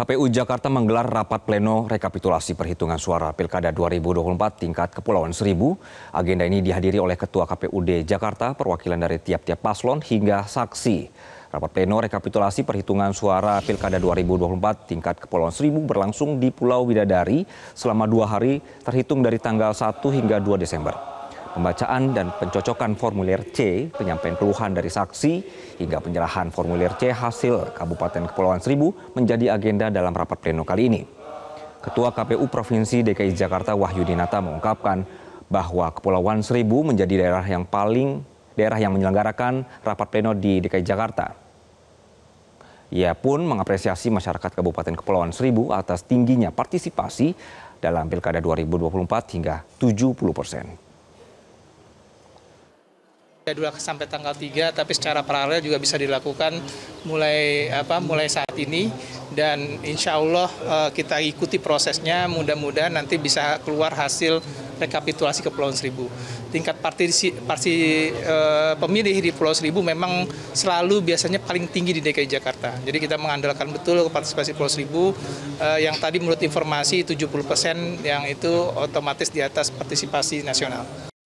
KPU Jakarta menggelar rapat pleno rekapitulasi perhitungan suara Pilkada 2024 tingkat Kepulauan Seribu. Agenda ini dihadiri oleh Ketua KPUD Jakarta, perwakilan dari tiap-tiap paslon hingga saksi. Rapat pleno rekapitulasi perhitungan suara Pilkada 2024 tingkat Kepulauan Seribu berlangsung di Pulau Widadari selama dua hari terhitung dari tanggal 1 hingga 2 Desember pembacaan dan pencocokan formulir C, penyampaian keluhan dari saksi, hingga penyerahan formulir C hasil Kabupaten Kepulauan Seribu menjadi agenda dalam rapat pleno kali ini. Ketua KPU Provinsi DKI Jakarta Wahyu Dinata mengungkapkan bahwa Kepulauan Seribu menjadi daerah yang paling daerah yang menyelenggarakan rapat pleno di DKI Jakarta. Ia pun mengapresiasi masyarakat Kabupaten Kepulauan Seribu atas tingginya partisipasi dalam Pilkada 2024 hingga 70 persen jadwal sampai tanggal 3 tapi secara paralel juga bisa dilakukan mulai apa mulai saat ini dan insya Allah uh, kita ikuti prosesnya mudah-mudahan nanti bisa keluar hasil rekapitulasi Kepulauan Seribu. Tingkat partisi, partisi e, eh, pemilih di Pulau Seribu memang selalu biasanya paling tinggi di DKI Jakarta. Jadi kita mengandalkan betul partisipasi Pulau Seribu e, yang tadi menurut informasi 70% yang itu otomatis di atas partisipasi nasional.